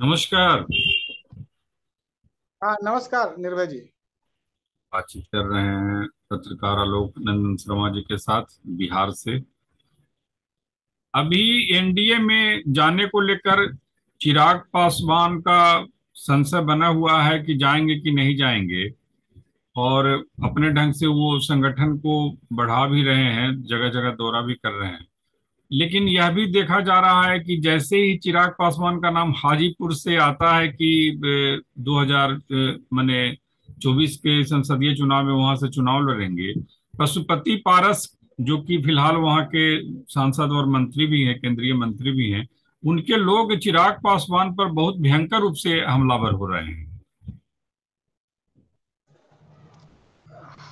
नमस्कार हाँ नमस्कार निर्भय जी बातचीत कर रहे हैं पत्रकार आलोक नंदन शर्मा जी के साथ बिहार से अभी एनडीए में जाने को लेकर चिराग पासवान का संशय बना हुआ है कि जाएंगे कि नहीं जाएंगे और अपने ढंग से वो संगठन को बढ़ा भी रहे हैं जगह जगह दौरा भी कर रहे हैं लेकिन यह भी देखा जा रहा है कि जैसे ही चिराग पासवान का नाम हाजीपुर से आता है कि 2000 मैंने 24 के संसदीय चुनाव में वहां से चुनाव लड़ेंगे पशुपति पारस जो कि फिलहाल वहां के सांसद और मंत्री भी हैं केंद्रीय मंत्री भी हैं उनके लोग चिराग पासवान पर बहुत भयंकर रूप से हमलावर हो रहे हैं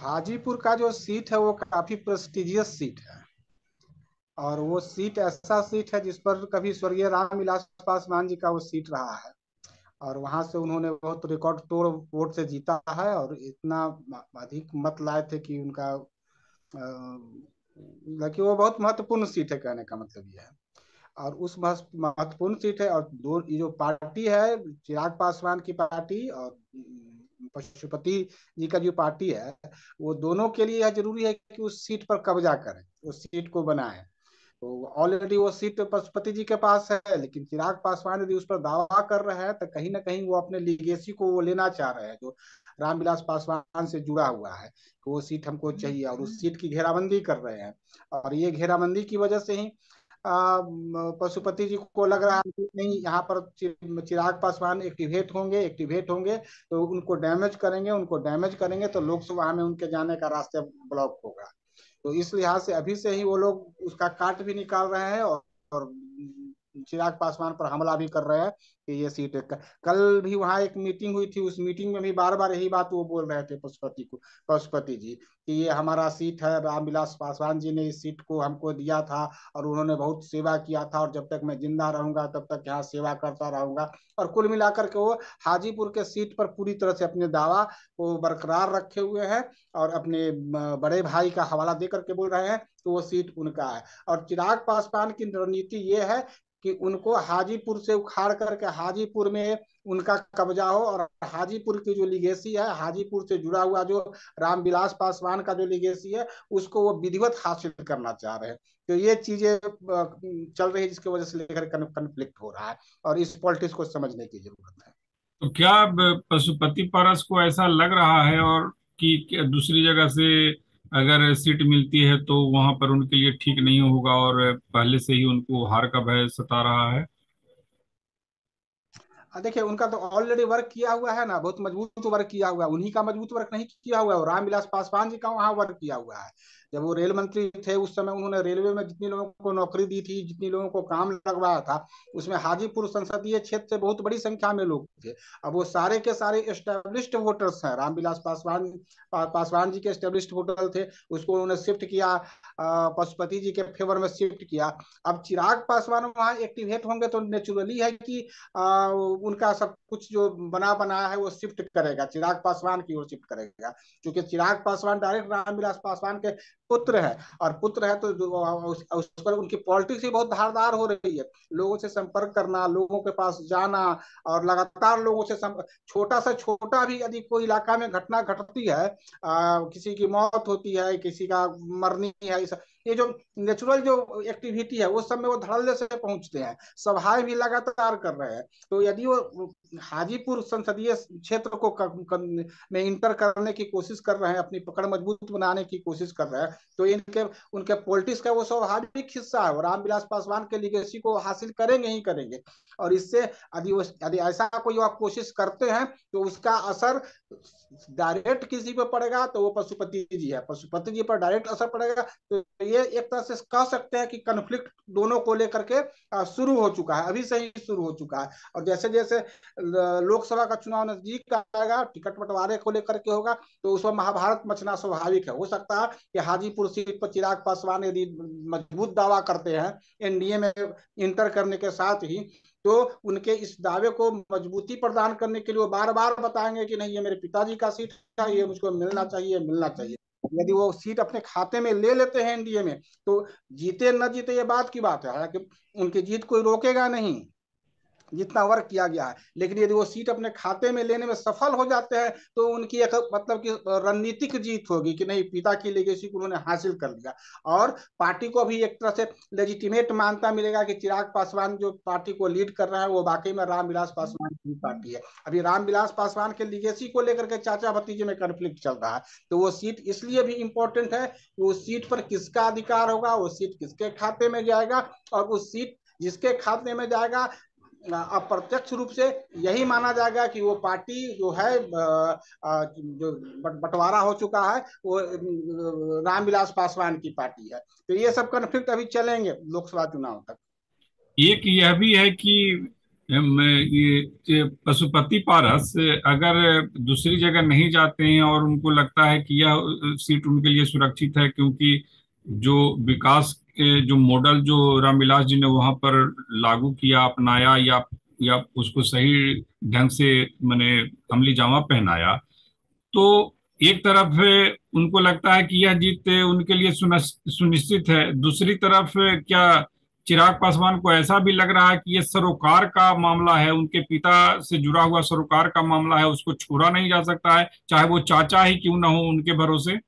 हाजीपुर का जो सीट है वो काफी प्रेस्टिजियस सीट है और वो सीट ऐसा सीट है जिस पर कभी स्वर्गीय रामविलास पासवान जी का वो सीट रहा है और वहां से उन्होंने बहुत रिकॉर्ड तोड़ वोट से जीता है और इतना अधिक मत लाए थे कि उनका लेकिन वो बहुत महत्वपूर्ण सीट है कहने का मतलब यह है और उस महत्वपूर्ण सीट है और दो ये जो पार्टी है चिराग पासवान की पार्टी और पशुपति जी का जो पार्टी है वो दोनों के लिए यह जरूरी है कि उस सीट पर कब्जा करें उस सीट को बनाए तो ऑलरेडी वो सीट पशुपति जी के पास है लेकिन चिराग पासवान यदि उस पर दावा कर रहे हैं तो कहीं ना कहीं वो अपने लीगेसी को वो लेना चाह रहे हैं जो रामविलास पासवान से जुड़ा हुआ है तो वो सीट हमको हम्म, चाहिए और उस हम्म। सीट की घेराबंदी कर रहे हैं और ये घेराबंदी की वजह से ही पशुपति जी को लग रहा है नहीं यहाँ पर चिराग पासवान एक्टिवेट होंगे एक्टिवेट होंगे तो उनको डैमेज करेंगे उनको डैमेज करेंगे तो लोकसभा में उनके जाने का रास्ता ब्लॉक होगा तो इस लिहाज से अभी से ही वो लोग उसका काट भी निकाल रहे हैं और, और चिराग पासवान पर हमला भी कर रहे हैं कि ये सीट कल भी वहाँ एक मीटिंग हुई थी उस मीटिंग में भी बार बार यही बात वो बोल रहे थे पशुपति को पशुपति जी कि ये हमारा सीट है रामविलास पासवान जी ने इस सीट को हमको दिया था और उन्होंने बहुत सेवा किया था और जब तक मैं जिंदा रहूंगा तब तक यहाँ सेवा करता रहूंगा और कुल मिलाकर के वो हाजीपुर के सीट पर पूरी तरह से अपने दावा को बरकरार रखे हुए हैं और अपने बड़े भाई का हवाला दे करके बोल रहे हैं तो वो सीट उनका है और चिराग पासवान की रणनीति ये है कि उनको हाजीपुर से उखाड़ करके हाजीपुर में उनका कब्जा हो और हाजीपुर की जो लिगेसी है हाजीपुर से जुड़ा हुआ जो रामविलास पासवान का जो लिगेसी है उसको वो विधिवत हासिल करना चाह रहे हैं तो ये चीजें चल रही है जिसकी वजह से लेकर कन्फ्लिक्ट हो रहा है और इस पॉलिटिक्स को समझने की जरूरत है तो क्या पशुपति परस को ऐसा लग रहा है और कि दूसरी जगह से अगर सीट मिलती है तो वहां पर उनके लिए ठीक नहीं होगा और पहले से ही उनको हार का भय सता रहा है हाँ, देखिए उनका तो ऑलरेडी वर्क किया हुआ है ना बहुत मजबूत वर्क किया हुआ है उन्हीं का मजबूत वर्क नहीं किया हुआ है रामविलास पासवान जी का वहां वर्क किया हुआ है जब वो रेल मंत्री थे उस समय उन्होंने रेलवे में जितनी लोगों को नौकरी दी थी जितनी लोगों को काम लगवाया था उसमें हाजीपुर संसदीय क्षेत्र से बहुत बड़ी संख्या में लोग थे अब वो सारे के सारे एस्टेब्लिश्ड वोटर्स हैं रामविलास पासवान पासवान जी के एस्टेब्लिश्ड वोटर थे उसको उन्होंने शिफ्ट किया पशुपति जी के फेवर में शिफ्ट किया अब चिराग पासवान वहाँ एक्टिवेट होंगे तो नेचुरली है कि उनका सब कुछ जो बना बनाया है वो शिफ्ट करेगा चिराग पासवान की ओर शिफ्ट करेगा क्योंकि चिराग पासवान डायरेक्ट रामविलास पासवान के पुत्र है और पुत्र है तो उस, उस पर उनकी पॉलिटिक्स ही बहुत धारदार हो रही है लोगों से संपर्क करना लोगों के पास जाना और लगातार लोगों से छोटा सा छोटा भी यदि कोई इलाका में घटना घटती है आ, किसी की मौत होती है किसी का मरनी है इस ये जो नेचुरल जो एक्टिविटी है वो सब में वो धड़ल्ले से पहुंचते हैं सभाएं भी लगातार कर रहे हैं तो यदि वो हाजीपुर संसदीय क्षेत्र को कर, कर, में इंटर करने की कोशिश कर रहे हैं अपनी पकड़ मजबूत बनाने की कोशिश कर रहे हैं तो इनके उनके पॉलिटिक्स का वो स्वाभाविक हिस्सा है रामविलास पासवान के लिगेसी को हासिल करेंगे ही करेंगे और इससे यदि यदि ऐसा कोई आप कोशिश करते हैं तो उसका असर डायरेक्ट किसी पर पड़ेगा तो वो पशुपति जी है पशुपति जी पर डायरेक्ट असर पड़ेगा तो ये एक तरह से कह सकते हैं कि कन्फ्लिक्ट दोनों को लेकर के शुरू हो चुका है अभी से ही शुरू हो चुका है और जैसे जैसे लोकसभा का चुनाव नजदीक आएगा टिकट बंटवारे को लेकर के होगा तो उसमें महाभारत मचना स्वाभाविक है हो सकता है कि हाजीपुर सीट पर चिराग पासवान यदि मजबूत दावा करते हैं एनडीए में इंटर करने के साथ ही तो उनके इस दावे को मजबूती प्रदान करने के लिए वो बार बार बताएंगे कि नहीं ये मेरे पिताजी का सीट है ये मुझको मिलना चाहिए मिलना चाहिए यदि वो सीट अपने खाते में ले लेते हैं एनडीए में तो जीते न जीते ये बात की बात है हालांकि उनकी जीत कोई रोकेगा नहीं जितना वर्क किया गया है लेकिन यदि वो सीट अपने खाते में लेने में सफल हो जाते हैं तो उनकी एक मतलब कि रणनीतिक जीत होगी कि नहीं पिता की लेगेसी को उन्होंने हासिल कर लिया और पार्टी को भी एक तरह से लेजिटिमेट मानता मिलेगा कि चिराग पासवान जो पार्टी को लीड कर रहे हैं वो वाकई में रामविलास पासवान की पार्टी है अभी रामविलास पासवान के लीगेसी को लेकर के चाचा भतीजे में कन्फ्लिक्ट चल रहा है तो वो सीट इसलिए भी इम्पोर्टेंट है कि उस सीट पर किसका अधिकार होगा वो सीट किसके खाते में जाएगा और उस सीट जिसके खाते में जाएगा अप्रत्यक्ष रूप से यही माना जाएगा कि वो पार्टी जो है जो बंटवारा हो चुका है वो रामविलास पासवान की पार्टी है तो ये सब कन्फ्लिक्ट अभी चलेंगे लोकसभा चुनाव तक एक यह भी है कि पशुपति पारस अगर दूसरी जगह नहीं जाते हैं और उनको लगता है कि यह सीट उनके लिए सुरक्षित है क्योंकि जो विकास जो मॉडल जो रामविलास जी ने वहां पर लागू किया अपनाया या या उसको सही ढंग से मैंने अमली जामा पहनाया तो एक तरफ उनको लगता है कि यह जीत उनके लिए सुनिश्चित है दूसरी तरफ क्या चिराग पासवान को ऐसा भी लग रहा है कि यह सरोकार का मामला है उनके पिता से जुड़ा हुआ सरोकार का मामला है उसको छोड़ा नहीं जा सकता है चाहे वो चाचा ही क्यों ना हो उनके भरोसे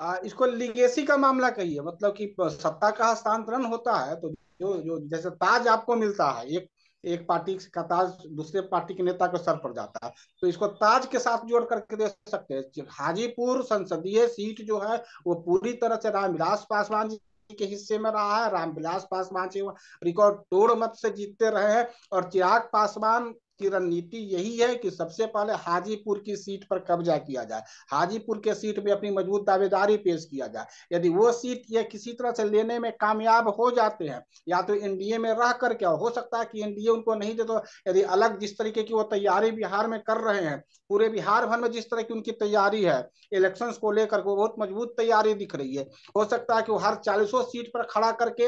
आ, इसको लीगेसी का मामला कहिए मतलब कि सत्ता का हस्तांतरण होता है तो जो जो जैसे ताज आपको मिलता है एक एक पार्टी का ताज दूसरे पार्टी के नेता के सर पर जाता है तो इसको ताज के साथ जोड़ करके दे सकते हैं हाजीपुर संसदीय सीट जो है वो पूरी तरह से रामविलास पासवान जी के हिस्से में रहा है रामविलास पासवान जी रिकॉर्ड तोड़ मत से जीतते रहे हैं और चिराग पासवान की रणनीति यही है कि सबसे पहले हाजीपुर की सीट पर कब्जा किया जाए हाजीपुर के सीट में अपनी मजबूत दावेदारी पेश किया जाए यदि वो सीट ये किसी तरह से लेने में कामयाब हो जाते हैं या तो एनडीए में रह कर क्या हो सकता है कि एनडीए उनको नहीं दे तो यदि अलग जिस तरीके की वो तैयारी बिहार में कर रहे हैं पूरे बिहार भर में जिस तरह की उनकी तैयारी है इलेक्शन को लेकर वो बहुत मजबूत तैयारी दिख रही है हो सकता है कि वो हर चालीसों सीट पर खड़ा करके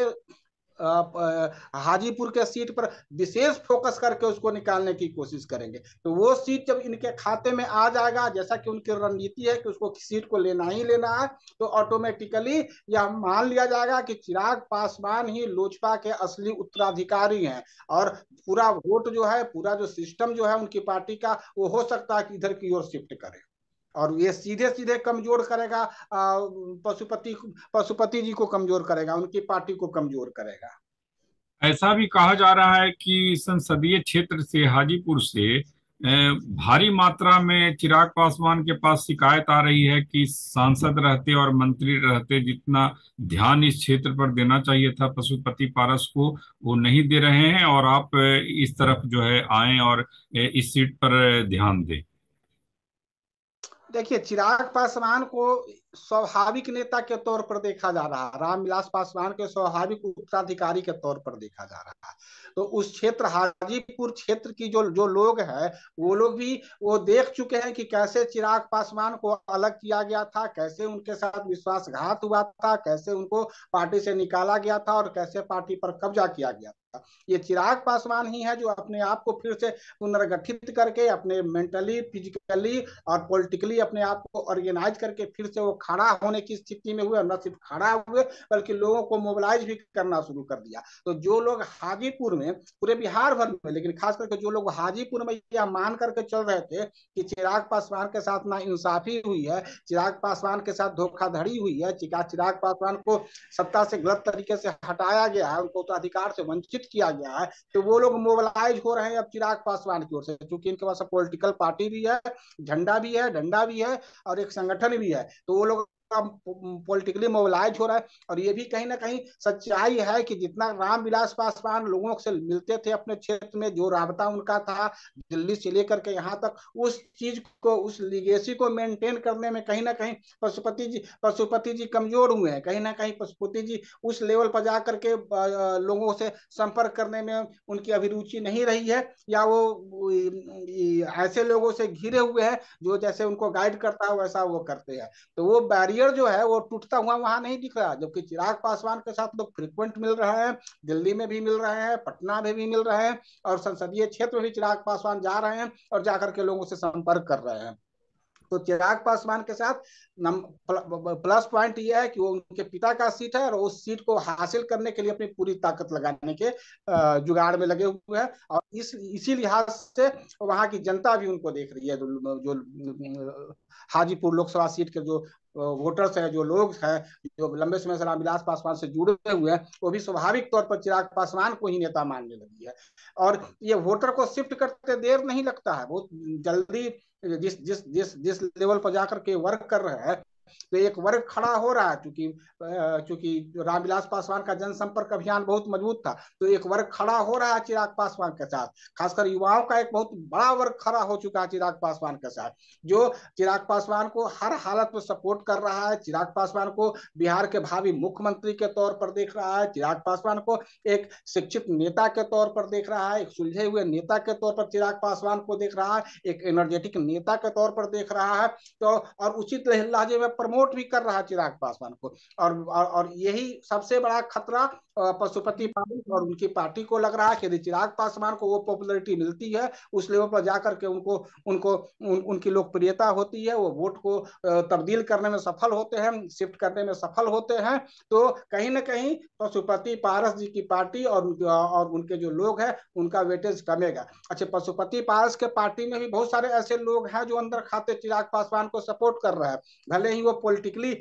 हाजीपुर के सीट पर विशेष फोकस करके उसको निकालने की कोशिश करेंगे तो वो सीट जब इनके खाते में आ जाएगा जैसा कि उनकी रणनीति है कि उसको सीट को लेना ही लेना है तो ऑटोमेटिकली यह मान लिया जाएगा कि चिराग पासवान ही लोजपा के असली उत्तराधिकारी हैं और पूरा वोट जो है पूरा जो सिस्टम जो है उनकी पार्टी का वो हो सकता है कि इधर की ओर शिफ्ट करें और ये सीधे सीधे कमजोर करेगा पशुपति पशुपति जी को कमजोर करेगा उनकी पार्टी को कमजोर करेगा ऐसा भी कहा जा रहा है कि संसदीय क्षेत्र से हाजीपुर से भारी मात्रा में चिराग पासवान के पास शिकायत आ रही है कि सांसद रहते और मंत्री रहते जितना ध्यान इस क्षेत्र पर देना चाहिए था पशुपति पारस को वो नहीं दे रहे हैं और आप इस तरफ जो है आए और इस सीट पर ध्यान दें देखिए चिराग पासवान को स्वाभाविक नेता के तौर पर देखा जा रहा है रामविलास पासवान के स्वाभाविक उत्तराधिकारी के तौर पर देखा जा रहा है तो उस क्षेत्र हाजीपुर क्षेत्र की जो जो लोग हैं वो लोग भी वो देख चुके हैं कि कैसे चिराग पासवान को अलग किया गया था कैसे उनके साथ विश्वासघात हुआ था कैसे उनको पार्टी से निकाला गया था और कैसे पार्टी पर कब्जा किया गया ये चिराग पासवान ही है जो अपने आप को फिर से पुनर्गठित करके अपने मेंटली फिजिकली और पॉलिटिकली अपने आप को ऑर्गेनाइज करके फिर से वो खड़ा होने की स्थिति में हुए और न सिर्फ खड़ा हुए बल्कि लोगों को मोबिलाइज भी करना शुरू कर दिया तो जो लोग हाजीपुर में पूरे बिहार भर में लेकिन खास करके जो लोग हाजीपुर में यह मान करके चल रहे थे कि चिराग पासवान के साथ ना इंसाफी हुई है चिराग पासवान के साथ धोखाधड़ी हुई है चिराग पासवान को सत्ता से गलत तरीके से हटाया गया है उनको तो अधिकार से वंचित घोषित किया गया है तो वो लोग मोबिलाइज हो रहे हैं अब चिराग पासवान की ओर से क्योंकि इनके पास पोलिटिकल पार्टी भी है झंडा भी है डंडा भी है और एक संगठन भी है तो वो लोग पॉलिटिकली मोबिलाइज हो रहा है और ये भी कहीं ना कहीं सच्चाई है कि जितना रामविलास पासवान लोगों से मिलते थे अपने क्षेत्र में जो रहा उनका था दिल्ली से लेकर के यहाँ तक उस चीज को उस लिगेसी को मेंटेन करने में कहीं ना कहीं पशुपति जी पशुपति जी कमजोर हुए हैं कहीं ना कहीं पशुपति जी उस लेवल पर जा करके लोगों से संपर्क करने में उनकी अभिरुचि नहीं रही है या वो ऐसे लोगों से घिरे हुए हैं जो जैसे उनको गाइड करता है वैसा वो करते हैं तो वो बैरियर बैरियर जो है वो टूटता हुआ वहां नहीं दिख रहा जबकि चिराग पासवान के साथ लोग फ्रिक्वेंट मिल रहे हैं दिल्ली में भी मिल रहे हैं पटना में भी मिल रहे हैं और संसदीय क्षेत्र में भी चिराग पासवान जा रहे हैं और जाकर के लोगों से संपर्क कर रहे हैं तो चिराग पासवान के साथ नम, प्लस पॉइंट यह है कि वो उनके पिता का सीट है और उस सीट को हासिल करने के लिए अपनी पूरी ताकत लगाने के जुगाड़ में लगे हुए हैं और इस इसी लिहाज से वहां की जनता भी उनको देख रही है जो हाजीपुर लोकसभा सीट के जो वोटर्स हैं जो लोग हैं जो लंबे समय से रामविलास पासवान से जुड़े हुए हैं वो भी स्वाभाविक तौर पर चिराग पासवान को ही नेता मानने लगी है और ये वोटर को शिफ्ट करते देर नहीं लगता है बहुत जल्दी जिस जिस जिस जिस लेवल पर जाकर के वर्क कर रहा है तो एक वर्ग खड़ा हो रहा है चूंकि चूंकि रामविलास पासवान का जनसंपर्क अभियान बहुत मजबूत था तो एक वर्ग खड़ा हो रहा है चिराग पासवान के साथ खासकर युवाओं का एक बहुत बड़ा वर्ग खड़ा हो चुका है चिराग पासवान के साथ जो चिराग पासवान को हर हालत में सपोर्ट कर रहा है चिराग पासवान को बिहार के भावी मुख्यमंत्री के तौर पर देख रहा है चिराग पासवान को एक शिक्षित नेता के तौर पर देख रहा है एक सुलझे हुए नेता के तौर पर चिराग पासवान को देख रहा है एक एनर्जेटिक नेता के तौर पर देख रहा है तो और उचित लहजे में प्रमोट भी कर रहा चिराग पासवान को और और, यही सबसे बड़ा खतरा पशुपति पाटिल और उनकी पार्टी को लग रहा है कि यदि चिराग पासवान को वो पॉपुलरिटी मिलती है उस लेवल पर जाकर के उनको उनको उन, उनकी लोकप्रियता होती है वो वोट को तब्दील करने में सफल होते हैं शिफ्ट करने में सफल होते हैं तो कहीं ना कहीं पशुपति पारस जी की पार्टी और और उनके जो लोग हैं उनका वेटेज कमेगा अच्छा पशुपति पारस के पार्टी में भी बहुत सारे ऐसे लोग हैं जो अंदर खाते चिराग पासवान को सपोर्ट कर रहे हैं भले ही वो पोलिटिकली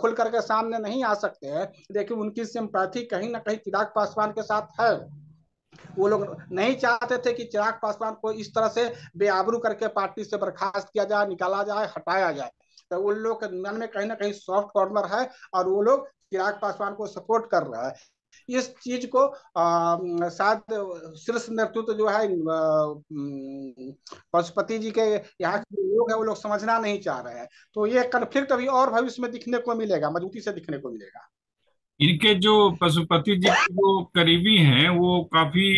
खुल करके सामने नहीं आ सकते हैं लेकिन उनकी सिंपैथी कहीं ना कहीं चिराग पासवान के साथ है वो लोग नहीं चाहते थे कि चिराग पासवान को इस तरह से बेआबरू करके पार्टी से बर्खास्त किया जाए निकाला जाए हटाया जाए तो उन लोग के मन में कहीं ना कहीं सॉफ्ट कॉर्नर है और वो लोग चिराग पासवान को सपोर्ट कर रहा है इस चीज को शायद शीर्ष नेतृत्व जो है पशुपति जी के यहाँ के लोग है वो लोग समझना नहीं चाह रहे हैं तो ये कन्फ्लिक्ट अभी और भविष्य में दिखने को मिलेगा मजबूती से दिखने को मिलेगा इनके जो पशुपति जी के जो करीबी हैं वो काफी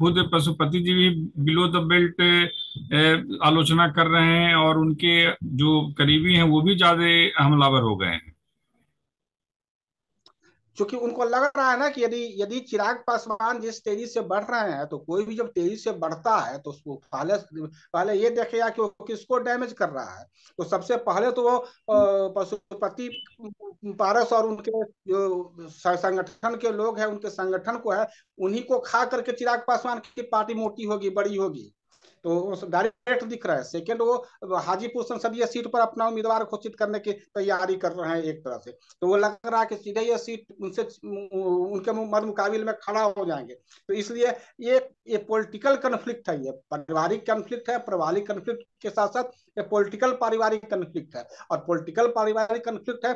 खुद पशुपति जी भी बिलो द बेल्ट आलोचना कर रहे हैं और उनके जो करीबी हैं वो भी ज्यादा हमलावर हो गए हैं क्योंकि उनको लग रहा है ना कि यदि यदि चिराग पासवान जिस तेजी से बढ़ रहे हैं तो कोई भी जब तेजी से बढ़ता है तो उसको पहले पहले ये देखेगा कि वो किसको डैमेज कर रहा है तो सबसे पहले तो वो पशुपति पारस और उनके जो संगठन के लोग हैं उनके संगठन को है उन्हीं को खा करके चिराग पासवान की पार्टी मोटी होगी बड़ी होगी तो डायरेक्ट दिख रहा है सेकेंड वो हाजीपुर संसदीय सीट पर अपना उम्मीदवार घोषित करने की तैयारी कर रहे हैं एक तरह से तो वो लग रहा है कि सीधे ये सीट उनसे उनके मद मुकाबिल में खड़ा हो जाएंगे तो इसलिए ये ये पॉलिटिकल कन्फ्लिक्ट है ये पारिवारिक कन्फ्लिक्ट है पारिवारिक कन्फ्लिक्ट के साथ साथ ये पोलिटिकल पारिवारिक कन्फ्लिक्ट है और पोलिटिकल पारिवारिक कन्फ्लिक्ट है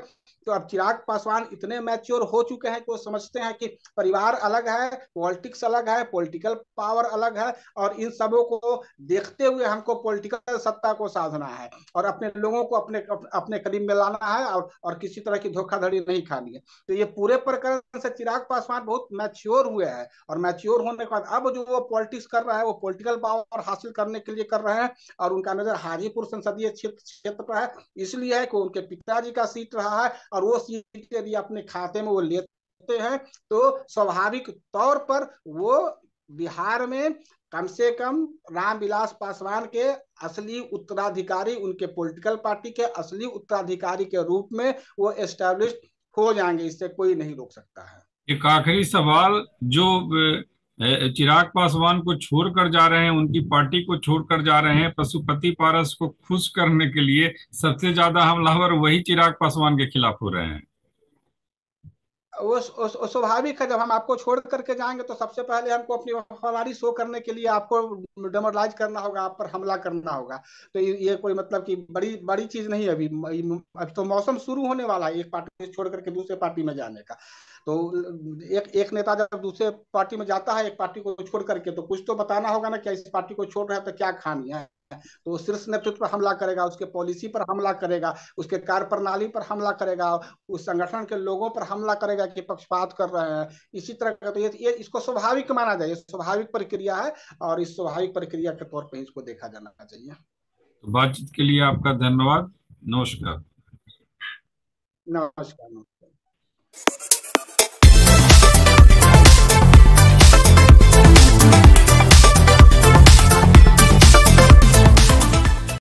तो अब चिराग पासवान इतने मैच्योर हो चुके हैं कि वो समझते हैं कि परिवार अलग है पॉलिटिक्स अलग है पॉलिटिकल पावर अलग है और इन सबों को देखते हुए हमको पॉलिटिकल सत्ता को साधना है और अपने लोगों को अपने अपने करीब में लाना है और, और किसी तरह की धोखाधड़ी नहीं खानी है तो ये पूरे प्रकरण से चिराग पासवान बहुत मैच्योर हुए हैं और मैच्योर होने के बाद अब जो वो पॉलिटिक्स कर रहा है वो पॉलिटिकल पावर हासिल करने के लिए कर रहे हैं और उनका नजर हाजीपुर संसदीय क्षेत्र पर है इसलिए है कि उनके पिताजी का सीट रहा है और वो सीट यदि अपने खाते में वो लेते हैं तो स्वाभाविक तौर पर वो बिहार में कम से कम रामविलास पासवान के असली उत्तराधिकारी उनके पॉलिटिकल पार्टी के असली उत्तराधिकारी के रूप में वो एस्टेब्लिश हो जाएंगे इससे कोई नहीं रोक सकता है एक आखिरी सवाल जो चिराग पासवान को छोड़कर जा रहे हैं उनकी पार्टी को छोड़कर जा रहे हैं पशुपति पारस को खुश करने के लिए सबसे ज्यादा हमलावर वही चिराग पासवान के खिलाफ हो रहे हैं वो स्वाभाविक है जब हम आपको छोड़ करके जाएंगे तो सबसे पहले हमको अपनी वफादारी शो करने के लिए आपको डेमोरलाइज करना होगा आप पर हमला करना होगा तो ये कोई मतलब कि बड़ी बड़ी चीज नहीं अभी अभी तो मौसम शुरू होने वाला है एक पार्टी से छोड़ करके दूसरे पार्टी में जाने का तो एक एक नेता जब दूसरे पार्टी में जाता है एक पार्टी को छोड़ करके तो कुछ तो बताना होगा ना क्या इस पार्टी को छोड़ रहा है तो क्या खामी है तो शीर्ष नेतृत्व पर हमला करेगा उसके पॉलिसी पर हमला करेगा उसके कार्य प्रणाली पर हमला करेगा उस संगठन के लोगों पर हमला करेगा कि पक्षपात कर रहे हैं इसी तरह का तो ये, ये इसको स्वाभाविक माना जाए स्वाभाविक प्रक्रिया है और इस स्वाभाविक प्रक्रिया के तौर पर इसको देखा जाना चाहिए तो बातचीत के लिए आपका धन्यवाद नमस्कार नमस्कार नमस्कार